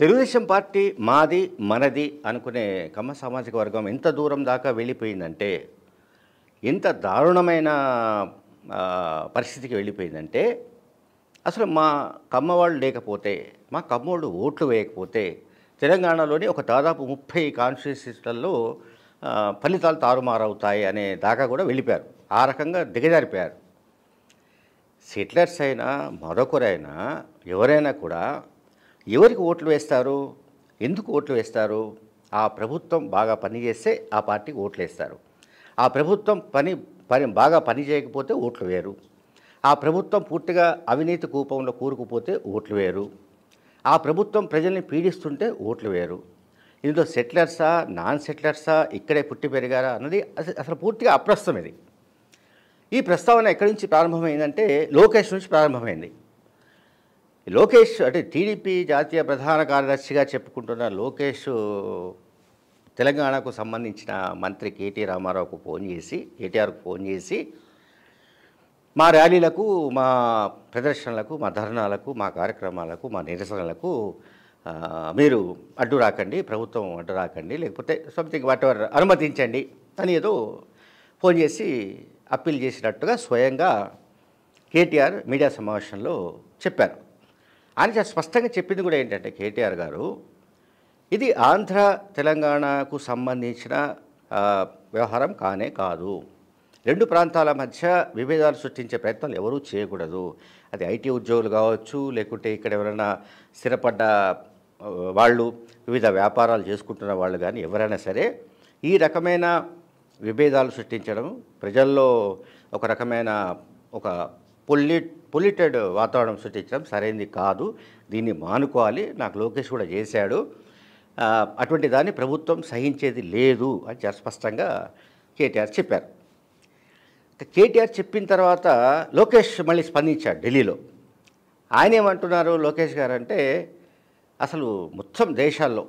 Telugu Desam party మాది మనది అనుకునే కమ్మ సామాజిక వర్గం ఎంత దూరం దాకా వెళ్ళిపోయిందంటే ఎంత దారుణమైన పరిస్థితికి వెళ్ళిపోయిందంటే అసలు మా కమ్మ వాళ్ళు లేకపోతే మా కమ్మోళ్ళు ఓట్లు వేయకపోతే తెలంగాణలోని ఒక దాదాపు ముప్పై కాన్స్టిట్యూన్సీలలో ఫలితాలు తారుమారవుతాయి అనే దాకా కూడా వెళ్ళిపోయారు ఆ రకంగా దిగజారిపోయారు సెటిలర్స్ అయినా మరొకరైనా ఎవరైనా కూడా ఎవరికి ఓట్లు వేస్తారు ఎందుకు ఓట్లు వేస్తారు ఆ ప్రభుత్వం బాగా పనిచేస్తే ఆ పార్టీకి ఓట్లు వేస్తారు ఆ ప్రభుత్వం పని పని బాగా పని చేయకపోతే ఓట్లు వేరు ఆ ప్రభుత్వం పూర్తిగా అవినీతి కూపంలో కూరుకుపోతే ఓట్లు వేరు ఆ ప్రభుత్వం ప్రజల్ని పీడిస్తుంటే ఓట్లు వేరు ఇందులో సెటిలర్సా నాన్ సెటిలర్సా ఇక్కడే పుట్టి పెరిగారా అన్నది అసలు పూర్తిగా అప్రస్తుతం ఇది ఈ ప్రస్తావన ఎక్కడి నుంచి ప్రారంభమైందంటే లోకేష్ నుంచి ప్రారంభమైంది లోకేష్ అంటే టీడీపీ జాతీయ ప్రధాన కార్యదర్శిగా చెప్పుకుంటున్న లోకేష్ తెలంగాణకు సంబంధించిన మంత్రి కేటీ రామారావుకు ఫోన్ చేసి కేటీఆర్కు ఫోన్ చేసి మా ర్యాలీలకు మా ప్రదర్శనలకు మా ధర్నాలకు మా కార్యక్రమాలకు మా నిరసనలకు మీరు అడ్డు రాకండి ప్రభుత్వం అడ్డు రాకండి లేకపోతే సంథింగ్ వాట్ ఎవర్ అనుమతించండి అని ఏదో ఫోన్ చేసి అప్పీల్ చేసినట్టుగా స్వయంగా కేటీఆర్ మీడియా సమావేశంలో చెప్పారు ఆయన చాలా స్పష్టంగా చెప్పింది కూడా ఏంటంటే కేటీఆర్ గారు ఇది ఆంధ్ర తెలంగాణకు సంబంధించిన వ్యవహారం కానే కాదు రెండు ప్రాంతాల మధ్య విభేదాలు సృష్టించే ప్రయత్నాలు ఎవరూ చేయకూడదు అది ఐటీ ఉద్యోగులు కావచ్చు లేకుంటే ఇక్కడ ఎవరైనా స్థిరపడ్డ వాళ్ళు వివిధ వ్యాపారాలు చేసుకుంటున్న వాళ్ళు కానీ ఎవరైనా సరే ఈ రకమైన విభేదాలు సృష్టించడం ప్రజల్లో ఒక రకమైన ఒక పొల్యూ పొల్యూటెడ్ వాతావరణం సృష్టించడం సరైనది కాదు దీన్ని మానుకోవాలి నాకు లోకేష్ కూడా చేశాడు అటువంటి దాన్ని ప్రభుత్వం సహించేది లేదు అని చాలా స్పష్టంగా కేటీఆర్ చెప్పారు కేటీఆర్ చెప్పిన తర్వాత లోకేష్ మళ్ళీ స్పందించాడు ఢిల్లీలో ఆయన ఏమంటున్నారు లోకేష్ గారు అంటే అసలు మొత్తం దేశాల్లో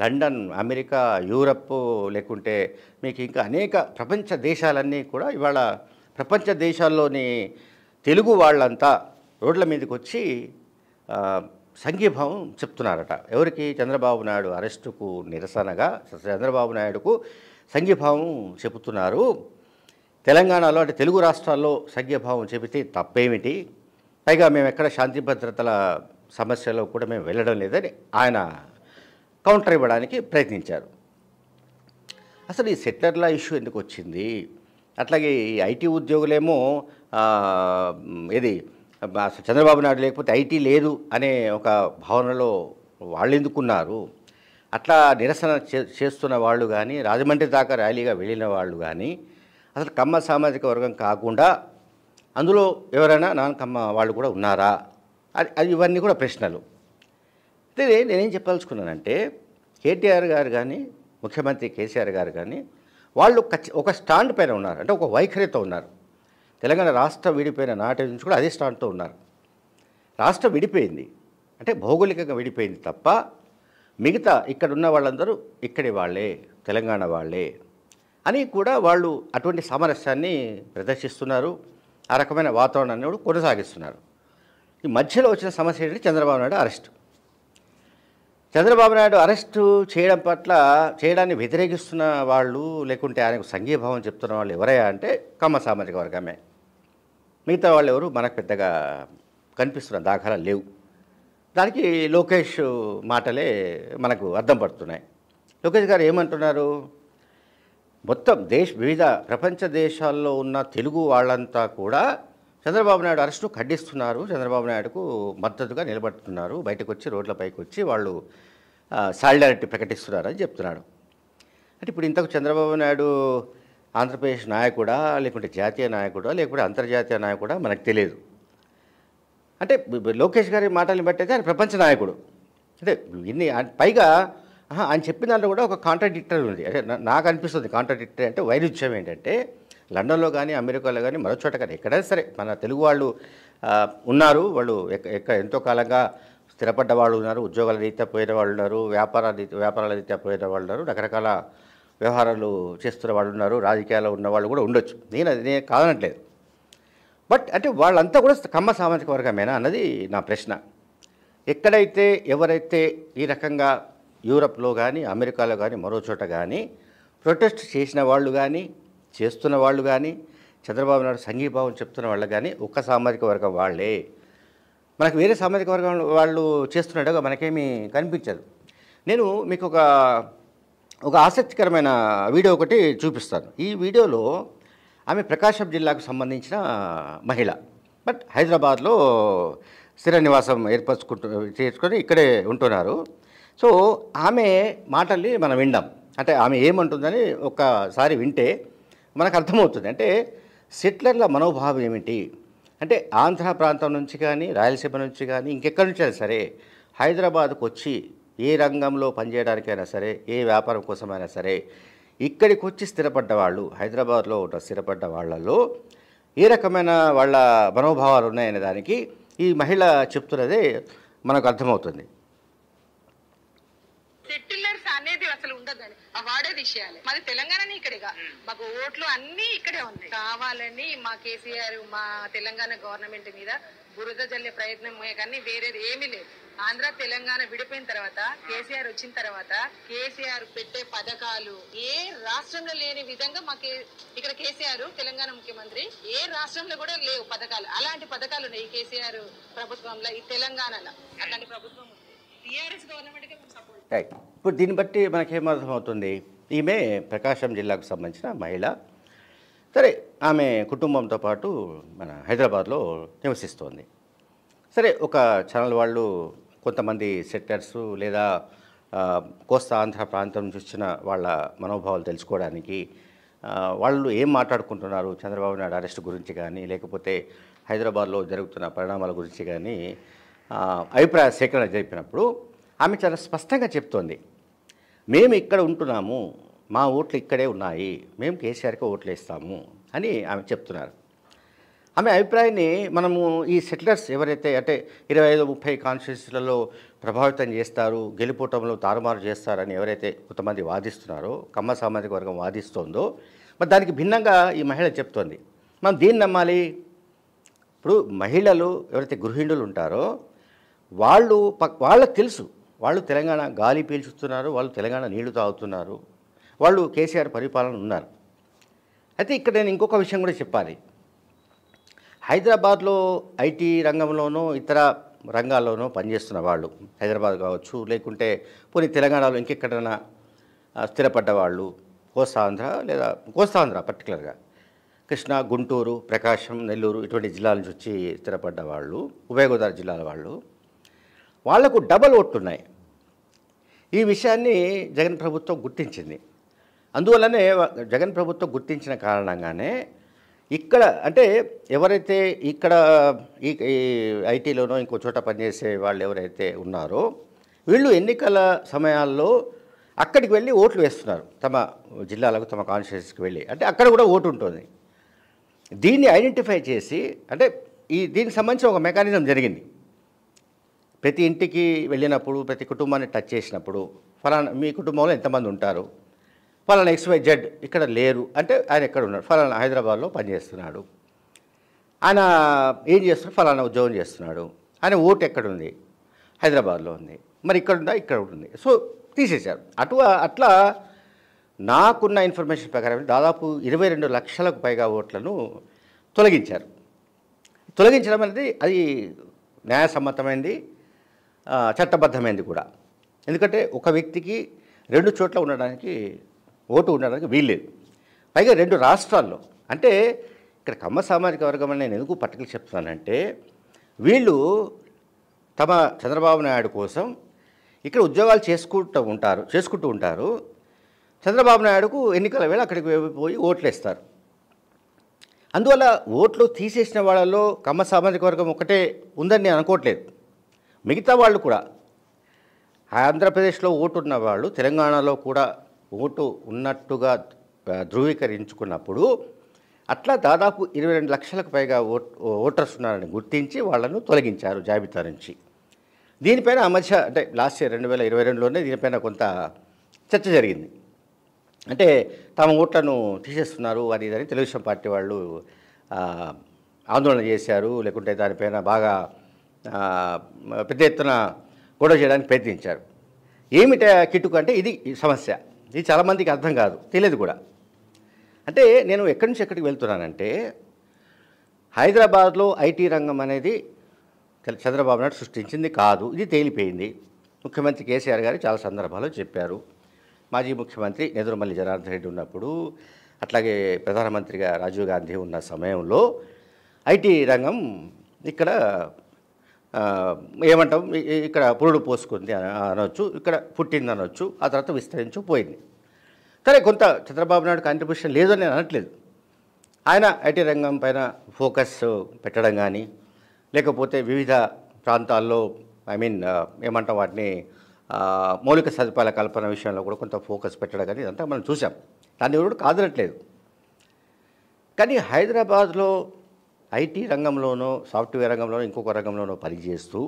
లండన్ అమెరికా యూరప్ లేకుంటే మీకు ఇంకా అనేక ప్రపంచ దేశాలన్నీ కూడా ఇవాళ ప్రపంచ దేశాల్లోని తెలుగు వాళ్ళంతా రోడ్ల మీదకి వచ్చి సంఘీభావం చెప్తున్నారట ఎవరికి చంద్రబాబు నాయుడు అరెస్టుకు నిరసనగా చంద్రబాబు నాయుడుకు సంఘీభావం చెబుతున్నారు తెలంగాణలో అంటే తెలుగు రాష్ట్రాల్లో సంఘీభావం చెబితే తప్పేమిటి పైగా మేము ఎక్కడ శాంతి భద్రతల సమస్యలో కూడా మేము వెళ్ళడం లేదని ఆయన కౌంటర్ ఇవ్వడానికి ప్రయత్నించారు అసలు ఈ సెట్లర్ల ఇష్యూ ఎందుకు వచ్చింది అట్లాగే ఈ ఐటీ ఉద్యోగులేమో ఏది చంద్రబాబు నాయుడు లేకపోతే ఐటీ లేదు అనే ఒక భావనలో వాళ్ళు ఎందుకున్నారు అట్లా నిరసన చేస్తున్న వాళ్ళు కానీ రాజమండ్రి దాకా ర్యాలీగా వెళ్ళిన వాళ్ళు కానీ అసలు కమ్మ సామాజిక వర్గం కాకుండా అందులో ఎవరైనా నాన్ కమ్మ వాళ్ళు కూడా ఉన్నారా అది ఇవన్నీ కూడా ప్రశ్నలు అయితే నేనేం చెప్పదలుచుకున్నానంటే కేటీఆర్ గారు కానీ ముఖ్యమంత్రి కేసీఆర్ గారు కానీ వాళ్ళు ఒక స్టాండ్ పైన ఉన్నారు అంటే ఒక వైఖరితో ఉన్నారు తెలంగాణ రాష్ట్ర విడిపోయిన నాటి నుంచి కూడా అదే స్టాండ్తో ఉన్నారు రాష్ట్రం విడిపోయింది అంటే భౌగోళికంగా విడిపోయింది తప్ప మిగతా ఇక్కడ ఉన్న వాళ్ళందరూ ఇక్కడి వాళ్ళే తెలంగాణ వాళ్ళే అని కూడా వాళ్ళు అటువంటి సామరస్యాన్ని ప్రదర్శిస్తున్నారు ఆ రకమైన వాతావరణాన్ని కూడా కొనసాగిస్తున్నారు ఈ మధ్యలో వచ్చిన సమస్య ఏంటంటే చంద్రబాబు నాయుడు అరెస్టు చంద్రబాబు నాయుడు అరెస్టు చేయడం పట్ల చేయడాన్ని వ్యతిరేకిస్తున్న వాళ్ళు లేకుంటే ఆయనకు సంఘీభావం చెప్తున్న వాళ్ళు ఎవరయ్యా అంటే కమ్మ సామాజిక వర్గమే మిగతా వాళ్ళు ఎవరు మనకు పెద్దగా కనిపిస్తున్న దాఖలా లేవు దానికి లోకేష్ మాటలే మనకు అర్థం పడుతున్నాయి లోకేష్ గారు ఏమంటున్నారు మొత్తం దేశ వివిధ ప్రపంచ దేశాల్లో ఉన్న తెలుగు వాళ్ళంతా కూడా చంద్రబాబు నాయుడు అరెస్టు ఖండిస్తున్నారు చంద్రబాబు నాయుడుకు మద్దతుగా నిలబడుతున్నారు బయటకు వచ్చి రోడ్లపైకి వచ్చి వాళ్ళు సాలిడారిటీ ప్రకటిస్తున్నారని చెప్తున్నాడు అంటే ఇప్పుడు ఇంతకు చంద్రబాబు నాయుడు ఆంధ్రప్రదేశ్ నాయకుడా లేకుంటే జాతీయ నాయకుడా లేకుంటే అంతర్జాతీయ నాయకుడా మనకు తెలియదు అంటే లోకేష్ గారి మాటల్ని బట్టి అయితే ఆయన ప్రపంచ నాయకుడు అంటే ఇన్ని పైగా ఆయన చెప్పిన దాంట్లో కూడా ఒక కాంట్రాడిక్టరీ ఉంది అంటే నాకు అనిపిస్తుంది కాంట్రాడిక్టరీ అంటే వైరుధ్యం ఏంటంటే లండన్లో కానీ అమెరికాలో కానీ మరో చోట కానీ ఎక్కడైనా సరే మన తెలుగు వాళ్ళు ఉన్నారు వాళ్ళు ఎక్క ఎంతో కాలంగా స్థిరపడ్డ వాళ్ళు ఉన్నారు ఉద్యోగాల రీత్యా పోయిన వాళ్ళు ఉన్నారు వ్యాపార వ్యాపారాల రీత్యా పోయిన వాళ్ళు ఉన్నారు రకరకాల వ్యవహారాలు చేస్తున్న వాళ్ళు ఉన్నారు రాజకీయాల్లో ఉన్న వాళ్ళు కూడా ఉండొచ్చు నేను అది నేను కాదనట్లేదు బట్ అంటే వాళ్ళంతా కూడా కమ్మ సామాజిక వర్గమేనా అన్నది నా ప్రశ్న ఎక్కడైతే ఎవరైతే ఈ రకంగా యూరప్లో కానీ అమెరికాలో కానీ మరో చోట కానీ ప్రొటెస్ట్ చేసిన వాళ్ళు కానీ చేస్తున్న వాళ్ళు కానీ చంద్రబాబు నాయుడు సంఘీభావం చెప్తున్న వాళ్ళు కానీ ఒక్క సామాజిక వర్గం వాళ్ళే మనకు వేరే సామాజిక వర్గం వాళ్ళు చేస్తున్నట్టుగా మనకేమీ కనిపించదు నేను మీకు ఒక ఒక ఆసక్తికరమైన వీడియో ఒకటి చూపిస్తాను ఈ వీడియోలో ఆమె ప్రకాశం జిల్లాకు సంబంధించిన మహిళ బట్ హైదరాబాద్లో స్థిర నివాసం ఏర్పరచుకుంటూ చేసుకొని ఇక్కడే ఉంటున్నారు సో ఆమె మాటల్ని మనం విండాం అంటే ఆమె ఏమంటుందని ఒక్కసారి వింటే మనకు అర్థమవుతుంది అంటే సెట్లర్ల మనోభావం ఏమిటి అంటే ఆంధ్ర ప్రాంతం నుంచి కానీ రాయలసీమ నుంచి కానీ ఇంకెక్కడి నుంచి అయినా సరే హైదరాబాద్కు వచ్చి ఏ రంగంలో పనిచేయడానికైనా సరే ఏ వ్యాపారం కోసమైనా సరే ఇక్కడికి వచ్చి స్థిరపడ్డ వాళ్ళు హైదరాబాద్లో ఉన్న స్థిరపడ్డ వాళ్ళలో ఏ రకమైన వాళ్ళ మనోభావాలు ఉన్నాయనే దానికి ఈ మహిళ చెప్తున్నదే మనకు అర్థమవుతుంది వాడే తీసేయాలి మాది తెలంగాణనే ఇక్కడేగా మాకు ఓట్లు అన్ని ఇక్కడే ఉన్నాయి కావాలని మా కేసీఆర్ మా తెలంగాణ గవర్నమెంట్ మీద బురద జల్లే ప్రయత్నం కానీ వేరేది ఏమీ లేదు ఆంధ్ర తెలంగాణ విడిపోయిన తర్వాత కేసీఆర్ వచ్చిన తర్వాత కేసీఆర్ పెట్టే పథకాలు ఏ రాష్ట్రంలో లేని విధంగా మాకు ఇక్కడ కేసీఆర్ తెలంగాణ ముఖ్యమంత్రి ఏ రాష్ట్రంలో కూడా లేవు పథకాలు అలాంటి పథకాలు ఉన్నాయి ఈ కేసీఆర్ ప్రభుత్వంలో ఈ తెలంగాణలో అలాంటి ప్రభుత్వం ఉంది టిఆర్ఎస్ గవర్నమెంట్ సపోర్ట్ ఇప్పుడు దీన్ని బట్టి మనకేమర్థమవుతుంది ఈమె ప్రకాశం జిల్లాకు సంబంధించిన మహిళ సరే ఆమె కుటుంబంతో పాటు మన హైదరాబాద్లో నివసిస్తోంది సరే ఒక ఛానల్ వాళ్ళు కొంతమంది సెట్టర్స్ లేదా కోస్తా ఆంధ్ర ప్రాంతం నుంచి వచ్చిన వాళ్ళ మనోభావాలు తెలుసుకోవడానికి వాళ్ళు ఏం మాట్లాడుకుంటున్నారు చంద్రబాబు నాయుడు అరెస్ట్ గురించి కానీ లేకపోతే హైదరాబాద్లో జరుగుతున్న పరిణామాల గురించి కానీ అభిప్రాయ సేకరణ జరిపినప్పుడు ఆమె చాలా స్పష్టంగా చెప్తోంది మేము ఇక్కడ ఉంటున్నాము మా ఓట్లు ఇక్కడే ఉన్నాయి మేము కేసీఆర్కి ఓట్లు వేస్తాము అని ఆమె చెప్తున్నారు ఆమె అభిప్రాయాన్ని మనము ఈ సెటిలర్స్ ఎవరైతే అంటే ఇరవై ఐదు ముప్పై కాన్స్టిట్యూన్సీలలో ప్రభావితం చేస్తారు గెలుపోటంలో తారుమారు చేస్తారని ఎవరైతే కొంతమంది వాదిస్తున్నారో కమ్మ సామాజిక వర్గం వాదిస్తోందో మరి దానికి భిన్నంగా ఈ మహిళ చెప్తోంది మనం దీన్ని నమ్మాలి ఇప్పుడు మహిళలు ఎవరైతే గృహిణులు ఉంటారో వాళ్ళు వాళ్ళకి తెలుసు వాళ్ళు తెలంగాణ గాలి పీల్చుతున్నారు వాళ్ళు తెలంగాణ నీళ్లు తాగుతున్నారు వాళ్ళు కేసీఆర్ పరిపాలన ఉన్నారు అయితే ఇక్కడ నేను ఇంకొక విషయం కూడా చెప్పాలి హైదరాబాద్లో ఐటీ రంగంలోనూ ఇతర రంగాల్లోనూ పనిచేస్తున్న వాళ్ళు హైదరాబాద్ కావచ్చు లేకుంటే పోనీ తెలంగాణలో ఇంకెక్కడైనా స్థిరపడ్డ వాళ్ళు కోస్తాంధ్ర లేదా కోస్తాంధ్ర పర్టికులర్గా కృష్ణా గుంటూరు ప్రకాశం నెల్లూరు ఇటువంటి జిల్లాల నుంచి వచ్చి స్థిరపడ్డ వాళ్ళు ఉభయ గోదావరి జిల్లాల వాళ్ళు వాళ్లకు డబల్ ఓట్లున్నాయి ఈ విషయాన్ని జగన్ ప్రభుత్వం గుర్తించింది అందువల్లనే జగన్ ప్రభుత్వం గుర్తించిన కారణంగానే ఇక్కడ అంటే ఎవరైతే ఇక్కడ ఈ ఐటీలోనో ఇంకో చోట పనిచేసే వాళ్ళు ఎవరైతే ఉన్నారో వీళ్ళు ఎన్నికల సమయాల్లో అక్కడికి వెళ్ళి ఓట్లు వేస్తున్నారు తమ జిల్లాలకు తమ కాన్స్టిట్యూన్సీకి వెళ్ళి అంటే అక్కడ కూడా ఓటు ఉంటుంది దీన్ని ఐడెంటిఫై చేసి అంటే ఈ దీనికి సంబంధించి ఒక మెకానిజం జరిగింది ప్రతి ఇంటికి వెళ్ళినప్పుడు ప్రతి కుటుంబాన్ని టచ్ చేసినప్పుడు ఫలానా మీ కుటుంబంలో ఎంతమంది ఉంటారు ఫలానా ఎక్స్ వై జెడ్ ఇక్కడ లేరు అంటే ఆయన ఎక్కడ ఉన్నాడు ఫలానా హైదరాబాద్లో పనిచేస్తున్నాడు ఆయన ఏం చేస్తున్నాడు ఫలానా ఉద్యోగం చేస్తున్నాడు ఆయన ఓటు ఎక్కడుంది హైదరాబాద్లో ఉంది మరి ఇక్కడ ఉందా ఇక్కడ ఉంది సో తీసేశారు అటు అట్లా నాకున్న ఇన్ఫర్మేషన్ ప్రకారం దాదాపు ఇరవై రెండు లక్షలకు పైగా ఓట్లను తొలగించారు తొలగించడం అనేది అది న్యాయసమ్మతమైంది చట్టబద్ధమైంది కూడా ఎందుకంటే ఒక వ్యక్తికి రెండు చోట్ల ఉండడానికి ఓటు ఉండడానికి వీల్లేదు పైగా రెండు రాష్ట్రాల్లో అంటే ఇక్కడ కమ్మ సామాజిక వర్గం అని నేను ఎందుకు పట్టుకలు చెప్తున్నానంటే వీళ్ళు తమ చంద్రబాబు నాయుడు కోసం ఇక్కడ ఉద్యోగాలు చేసుకుంటూ ఉంటారు చేసుకుంటూ ఉంటారు చంద్రబాబు నాయుడుకు ఎన్నికల వేళ అక్కడికి పోయి ఓట్లు వేస్తారు అందువల్ల ఓట్లు తీసేసిన వాళ్ళలో కమ్మ సామాజిక వర్గం ఒకటే ఉందని నేను అనుకోవట్లేదు మిగతా వాళ్ళు కూడా ఆంధ్రప్రదేశ్లో ఓటు ఉన్నవాళ్ళు వాళ్ళు తెలంగాణలో కూడా ఓటు ఉన్నట్టుగా ధృవీకరించుకున్నప్పుడు అట్లా దాదాపు ఇరవై రెండు లక్షలకు పైగా ఓ ఓటర్స్ ఉన్నారని గుర్తించి వాళ్ళను తొలగించారు జాబితా నుంచి దీనిపైన ఆ మధ్య అంటే లాస్ట్ ఇయర్ రెండు వేల ఇరవై రెండులోనే దీనిపైన కొంత చర్చ జరిగింది అంటే తమ ఓట్లను తీసేస్తున్నారు అని ఇదని తెలుగుదేశం పార్టీ వాళ్ళు ఆందోళన చేశారు లేకుంటే దానిపైన బాగా పెద్ద ఎత్తున గొడవ చేయడానికి ప్రయత్నించారు ఏమిట కిట్టుకు అంటే ఇది సమస్య ఇది చాలామందికి అర్థం కాదు తెలియదు కూడా అంటే నేను ఎక్కడి నుంచి ఎక్కడికి వెళ్తున్నానంటే హైదరాబాద్లో ఐటీ రంగం అనేది చంద్రబాబు నాయుడు సృష్టించింది కాదు ఇది తేలిపోయింది ముఖ్యమంత్రి కేసీఆర్ గారు చాలా సందర్భాల్లో చెప్పారు మాజీ ముఖ్యమంత్రి నెదురుమల్లి జనార్దన్ రెడ్డి ఉన్నప్పుడు అట్లాగే ప్రధానమంత్రిగా రాజీవ్ గాంధీ ఉన్న సమయంలో ఐటీ రంగం ఇక్కడ ఏమంటాం ఇక్కడ పురుడు పోసుకుంది అనొచ్చు ఇక్కడ పుట్టింది అనొచ్చు ఆ తర్వాత విస్తరించి పోయింది కానీ కొంత చంద్రబాబు నాయుడు కాంట్రిబ్యూషన్ లేదని నేను అనట్లేదు ఆయన ఐటీ రంగం పైన ఫోకస్ పెట్టడం కానీ లేకపోతే వివిధ ప్రాంతాల్లో ఐ మీన్ ఏమంటాం వాటిని మౌలిక సదుపాయాల కల్పన విషయంలో కూడా కొంత ఫోకస్ పెట్టడం కానీ ఇదంతా మనం చూసాం దాన్ని ఎవరు కాదనట్లేదు కానీ హైదరాబాద్లో ఐటీ రంగంలోనో సాఫ్ట్వేర్ రంగంలోనో ఇంకొక రంగంలోనో పనిచేస్తూ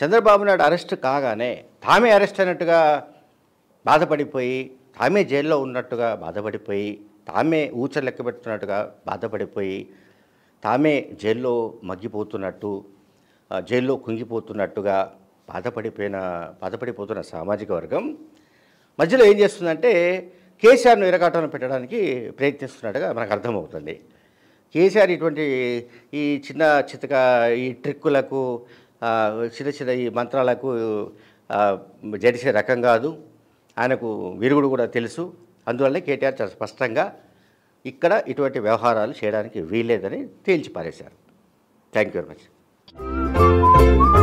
చంద్రబాబు నాయుడు అరెస్ట్ కాగానే తామే అరెస్ట్ అయినట్టుగా బాధపడిపోయి తామే జైల్లో ఉన్నట్టుగా బాధపడిపోయి తామే ఊచలు లెక్క పెడుతున్నట్టుగా బాధపడిపోయి తామే జైల్లో మగ్గిపోతున్నట్టు జైల్లో కుంగిపోతున్నట్టుగా బాధపడిపోయిన బాధపడిపోతున్న సామాజిక వర్గం మధ్యలో ఏం చేస్తుందంటే కేసీఆర్ను ఇరకాటం పెట్టడానికి ప్రయత్నిస్తున్నట్టుగా మనకు అర్థమవుతుంది కేసీఆర్ ఇటువంటి ఈ చిన్న చితక ఈ ట్రిక్కులకు చిన్న చిన్న ఈ మంత్రాలకు జరిసే రకం కాదు ఆయనకు విరుగుడు కూడా తెలుసు అందువల్ల కేటీఆర్ చాలా స్పష్టంగా ఇక్కడ ఇటువంటి వ్యవహారాలు చేయడానికి వీల్లేదని తేల్చి పారేశారు థ్యాంక్ యూ వెరీ మచ్